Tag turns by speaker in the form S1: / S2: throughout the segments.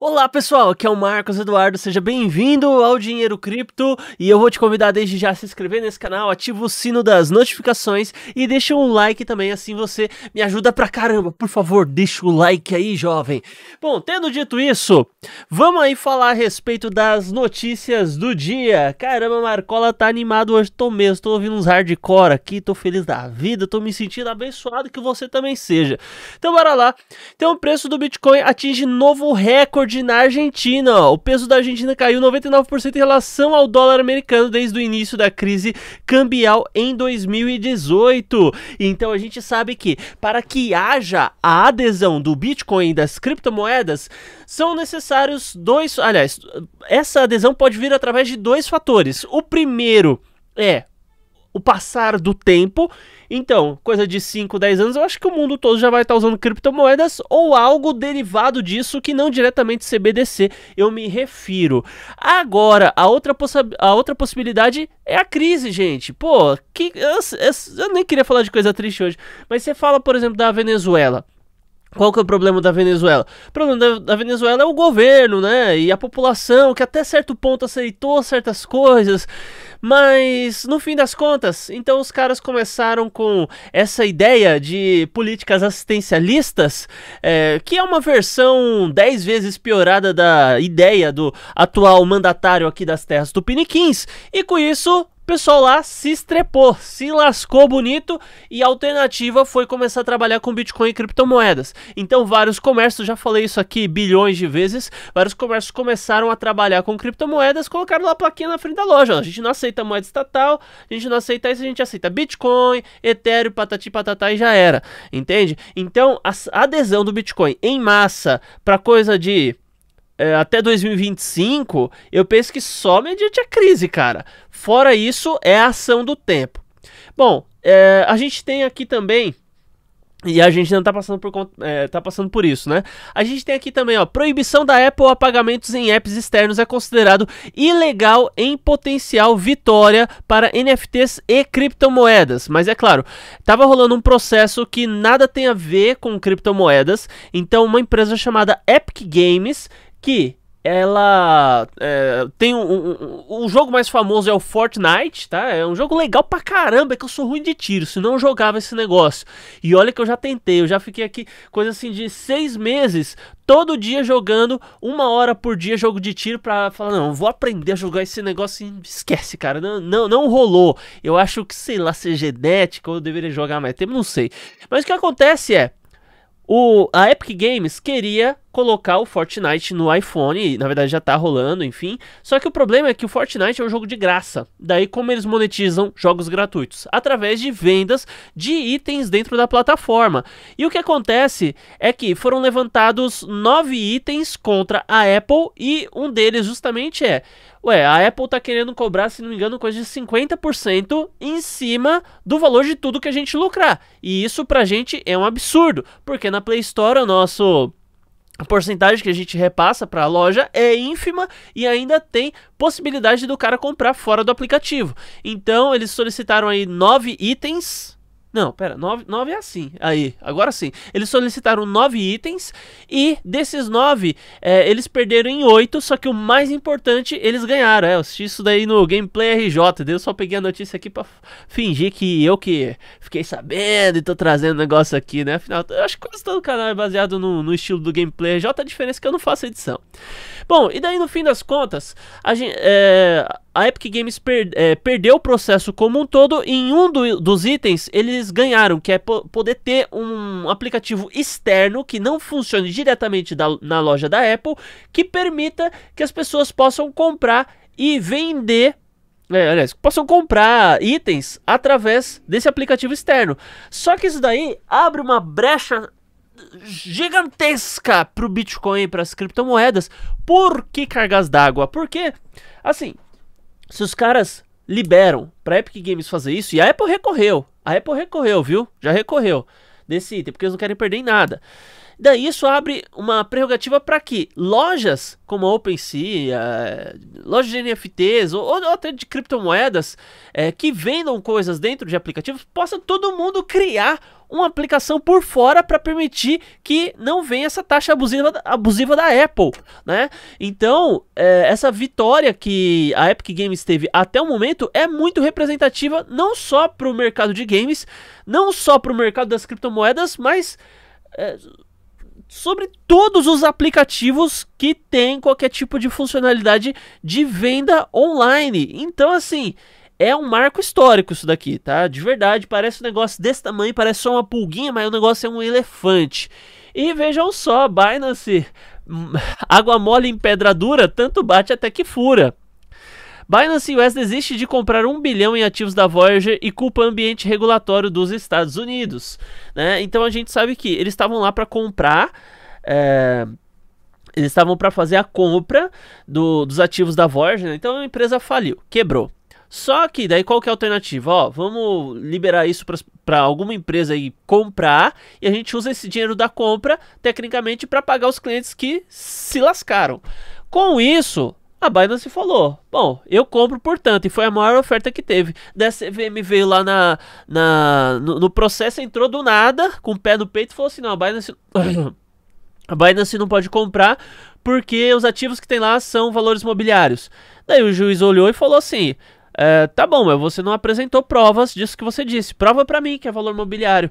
S1: Olá pessoal, aqui é o Marcos Eduardo, seja bem-vindo ao Dinheiro Cripto e eu vou te convidar desde já a se inscrever nesse canal, ativa o sino das notificações e deixa um like também, assim você me ajuda pra caramba. Por favor, deixa o like aí, jovem. Bom, tendo dito isso, vamos aí falar a respeito das notícias do dia. Caramba, Marcola tá animado hoje, tô mesmo, tô ouvindo uns hardcore aqui, tô feliz da vida, tô me sentindo abençoado que você também seja. Então bora lá. Então o preço do Bitcoin atinge novo recorde na Argentina. O peso da Argentina caiu 99% em relação ao dólar americano desde o início da crise cambial em 2018. Então a gente sabe que para que haja a adesão do Bitcoin e das criptomoedas, são necessários dois, aliás, essa adesão pode vir através de dois fatores. O primeiro é o passar do tempo. Então, coisa de 5, 10 anos, eu acho que o mundo todo já vai estar tá usando criptomoedas ou algo derivado disso que não diretamente CBDC eu me refiro. Agora, a outra, a outra possibilidade é a crise, gente. Pô, que, eu, eu, eu nem queria falar de coisa triste hoje, mas você fala, por exemplo, da Venezuela. Qual que é o problema da Venezuela? O problema da, Venezuela é o governo, né? E a população que até certo ponto aceitou certas coisas, mas no fim das contas, então os caras começaram com essa ideia de políticas assistencialistas, é, que é uma versão dez vezes piorada da ideia do atual mandatário aqui das terras tupiniquins, e com isso pessoal lá se estrepou, se lascou bonito e a alternativa foi começar a trabalhar com Bitcoin e criptomoedas. Então, vários comércios, já falei isso aqui bilhões de vezes, vários comércios começaram a trabalhar com criptomoedas, colocaram lá a plaquinha na frente da loja. a gente não aceita moeda estatal, a gente não aceita isso, a gente aceita Bitcoin, Ethereum, patati patatá e já era, entende? Então, a adesão do Bitcoin em massa para coisa de é, até 2025, eu penso que só mediante a crise, cara. Fora isso, é a ação do tempo. Bom, é, a gente tem aqui também. E a gente não tá passando por, é, tá passando por isso, né? A gente tem aqui também, ó, proibição da Apple a pagamentos em apps externos é considerado ilegal em potencial vitória para NFTs e criptomoedas. Mas é claro, tava rolando um processo que nada tem a ver com criptomoedas, então uma empresa chamada Epic Games que ela é, tem um, um, um, jogo mais famoso é o Fortnite, tá? É um jogo legal pra caramba, é que eu sou ruim de tiro, se não jogava esse negócio. E olha que eu já tentei, eu já fiquei aqui coisa assim de seis meses, todo dia jogando uma hora por dia jogo de tiro pra falar, não, vou aprender a jogar esse negócio e esquece, cara, não, não, não rolou. Eu acho que, sei lá, ser genético eu deveria jogar mais tempo, não sei. Mas o que acontece é, o, a Epic Games queria colocar o Fortnite no iPhone, na verdade já tá rolando, enfim. Só que o problema é que o Fortnite é um jogo de graça. Daí como eles monetizam jogos gratuitos? Através de vendas de itens dentro da plataforma. E o que acontece é que foram levantados nove itens contra a Apple e um deles justamente é Ué, a Apple tá querendo cobrar, se não me engano, coisa de 50% em cima do valor de tudo que a gente lucrar. E isso pra gente é um absurdo, porque na Play Store o nosso a porcentagem que a gente repassa para a loja é ínfima e ainda tem possibilidade do cara comprar fora do aplicativo. Então, eles solicitaram aí nove itens não, pera, 9, nove é assim. Aí, agora sim. Eles solicitaram 9 itens e desses 9, é, eles perderam em 8, só que o mais importante eles ganharam. É, eu assisti isso daí no Gameplay RJ, eu só peguei a notícia aqui pra fingir que eu que fiquei sabendo e tô trazendo negócio aqui, né? Afinal, eu acho que quase todo canal é baseado no, no estilo do Gameplay RJ, a diferença é que eu não faço edição. Bom, e daí no fim das contas, a gente... É, a Epic Games per, é, perdeu o processo como um todo e em um do, dos itens eles eles ganharam, que é poder ter um aplicativo externo que não funcione diretamente da, na loja da Apple, que permita que as pessoas possam comprar e vender é, aliás, possam comprar itens através desse aplicativo externo. Só que isso daí abre uma brecha gigantesca para o Bitcoin, para as criptomoedas. Por que cargas d'água? Porque, assim, se os caras liberam para Epic Games fazer isso, e a Apple recorreu a Apple recorreu, viu? Já recorreu desse item, porque eles não querem perder em nada. Daí isso abre uma prerrogativa para que lojas como a OpenSea, lojas de NFTs ou, ou até de criptomoedas é, que vendam coisas dentro de aplicativos possa todo mundo criar uma aplicação por fora para permitir que não venha essa taxa abusiva, abusiva da Apple, né? Então, é, essa vitória que a Epic Games teve até o momento é muito representativa não só para o mercado de games, não só para o mercado das criptomoedas, mas é, sobre todos os aplicativos que tem qualquer tipo de funcionalidade de venda online. Então, assim, é um marco histórico isso daqui, tá? De verdade, parece um negócio desse tamanho, parece só uma pulguinha, mas o negócio é um elefante. E vejam só, Binance, hum, água mole em pedra dura, tanto bate até que fura. Binance US desiste de comprar um bilhão em ativos da Voyager e culpa ambiente regulatório dos Estados Unidos. Né? Então a gente sabe que eles estavam lá para comprar. É... Eles estavam para fazer a compra do, dos ativos da Voyager, né? então a empresa faliu, quebrou. Só que daí qual que é a alternativa? Ó, vamos liberar isso para alguma empresa aí comprar e a gente usa esse dinheiro da compra tecnicamente para pagar os clientes que se lascaram. Com isso, a Binance falou: Bom, eu compro por tanto. E foi a maior oferta que teve. Da CVM veio lá na, na no, no, processo, entrou do nada, com o pé no peito, e falou assim: Não, a Binance. A Binance não pode comprar porque os ativos que tem lá são valores mobiliários. Daí o juiz olhou e falou assim: é, Tá bom, mas você não apresentou provas disso que você disse. Prova para mim que é valor mobiliário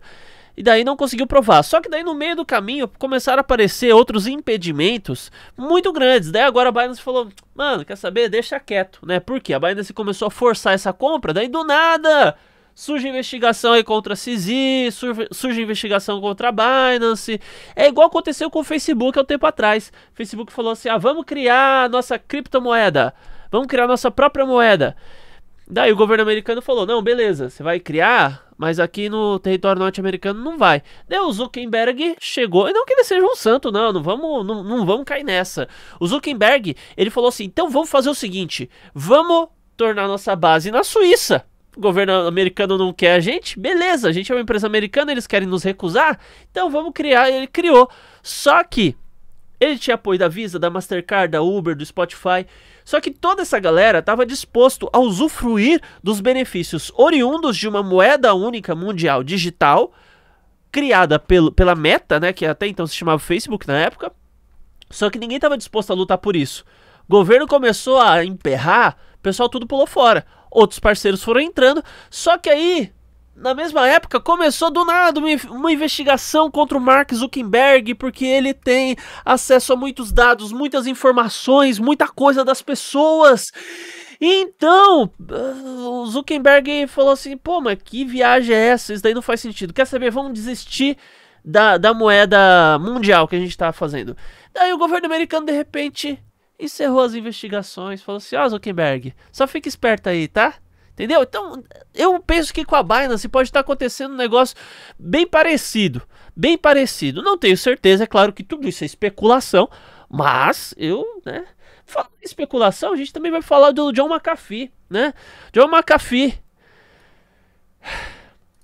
S1: e daí não conseguiu provar. Só que daí no meio do caminho começaram a aparecer outros impedimentos muito grandes. Daí agora a Binance falou: "Mano, quer saber? Deixa quieto", né? Porque a Binance começou a forçar essa compra, daí do nada surge investigação aí contra a CZ, surge investigação contra a Binance. É igual aconteceu com o Facebook há um tempo atrás. O Facebook falou assim: "Ah, vamos criar a nossa criptomoeda. Vamos criar a nossa própria moeda". Daí o governo americano falou: "Não, beleza, você vai criar mas aqui no território norte-americano não vai. Daí o Zuckerberg chegou, e não que ele seja um santo, não, não vamos, não, não vamos cair nessa. O Zuckerberg, ele falou assim, então vamos fazer o seguinte, vamos tornar nossa base na Suíça. O governo americano não quer a gente, beleza, a gente é uma empresa americana, eles querem nos recusar, então vamos criar, ele criou. Só que ele tinha apoio da Visa, da Mastercard, da Uber, do Spotify. Só que toda essa galera estava disposto a usufruir dos benefícios oriundos de uma moeda única mundial digital criada pelo, pela Meta, né, que até então se chamava Facebook na época. Só que ninguém estava disposto a lutar por isso. O governo começou a emperrar, o pessoal tudo pulou fora. Outros parceiros foram entrando, só que aí na mesma época, começou do nada uma, investigação contra o Mark Zuckerberg, porque ele tem acesso a muitos dados, muitas informações, muita coisa das pessoas. Então, ah, o Zuckerberg falou assim: pô, mas que viagem é essa? Isso daí não faz sentido. Quer saber? Vamos desistir da, da moeda mundial que a gente está fazendo. Daí o governo americano, de repente, encerrou as investigações. Falou assim: ó, oh, Zuckerberg, só fica esperto aí, tá? Entendeu? Então, eu penso que com a Binance pode estar acontecendo um negócio bem parecido. Bem parecido. Não tenho certeza, é claro que tudo isso é especulação, mas eu, né? Falando em especulação, a gente também vai falar do John McAfee, né? John McAfee.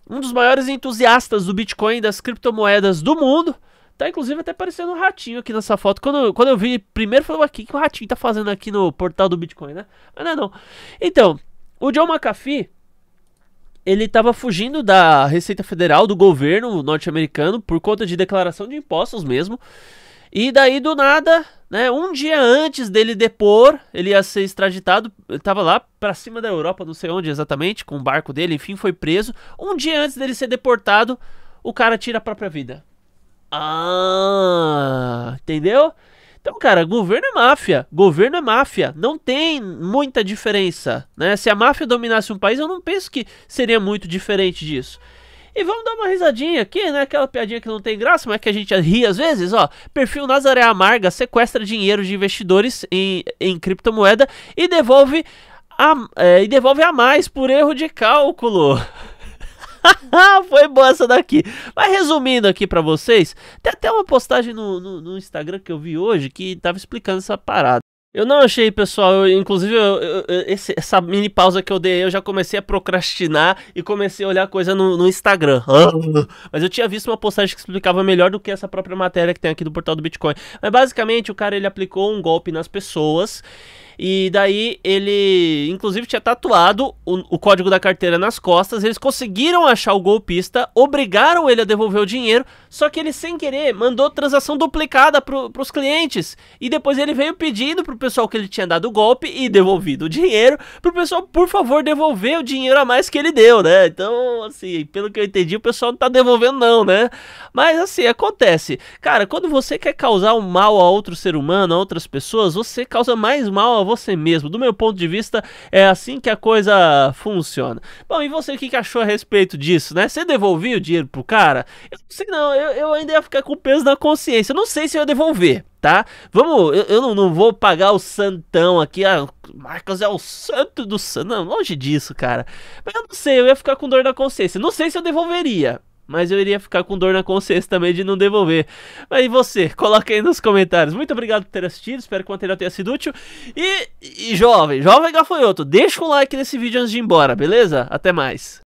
S1: Um dos maiores entusiastas do Bitcoin e das criptomoedas do mundo. Tá inclusive até parecendo um ratinho aqui nessa foto. Quando, quando eu vi primeiro, falou aqui que o ratinho tá fazendo aqui no portal do Bitcoin, né? Mas não é não. Então, o John McAfee, ele estava fugindo da Receita Federal, do governo norte-americano, por conta de declaração de impostos mesmo. E daí, do nada, né, um dia antes dele depor, ele ia ser extraditado, ele estava lá para cima da Europa, não sei onde exatamente, com o barco dele, enfim, foi preso. Um dia antes dele ser deportado, o cara tira a própria vida. Ah, entendeu? Então, cara, governo é máfia. Governo é máfia. Não tem muita diferença. Né? Se a máfia dominasse um país, eu não penso que seria muito diferente disso. E vamos dar uma risadinha aqui, né? Aquela piadinha que não tem graça, mas que a gente ri às vezes, ó. Perfil Nazaré Amarga sequestra dinheiro de investidores em, em criptomoeda e devolve a, é, e devolve a mais por erro de cálculo. Foi boa essa daqui. Mas resumindo aqui para vocês, tem até uma postagem no, no, no, Instagram que eu vi hoje que tava explicando essa parada. Eu não achei, pessoal. Eu, inclusive, eu, eu, esse, essa mini pausa que eu dei, eu já comecei a procrastinar e comecei a olhar coisa no, no Instagram. Mas eu tinha visto uma postagem que explicava melhor do que essa própria matéria que tem aqui do portal do Bitcoin. Mas basicamente, o cara ele aplicou um golpe nas pessoas e daí ele, inclusive, tinha tatuado o, o, código da carteira nas costas. Eles conseguiram achar o golpista, obrigaram ele a devolver o dinheiro. Só que ele, sem querer, mandou transação duplicada para os clientes. E depois ele veio pedindo para o pessoal que ele tinha dado o golpe e devolvido o dinheiro. para o pessoal, por favor, devolver o dinheiro a mais que ele deu, né? Então, assim, pelo que eu entendi, o pessoal não está devolvendo, não, né? Mas, assim, acontece. Cara, quando você quer causar um mal a outro ser humano, a outras pessoas, você causa mais mal a você mesmo. Do meu ponto de vista, é assim que a coisa funciona. Bom, e você o que, achou a respeito disso, né? Você devolvia o dinheiro pro cara? Eu não sei não, eu, eu ainda ia ficar com o peso na consciência. Eu não sei se eu ia devolver tá? Vamos, eu, eu não, não, vou pagar o santão aqui, ah, Marcos é o santo do santo, não, longe disso, cara. Mas eu não sei, eu ia ficar com dor na consciência, não sei se eu devolveria, mas eu iria ficar com dor na consciência também de não devolver. Mas e você? Coloca aí nos comentários. Muito obrigado por ter assistido, espero que o material tenha sido útil. E, e jovem, jovem gafanhoto, deixa o like nesse vídeo antes de ir embora, beleza? Até mais.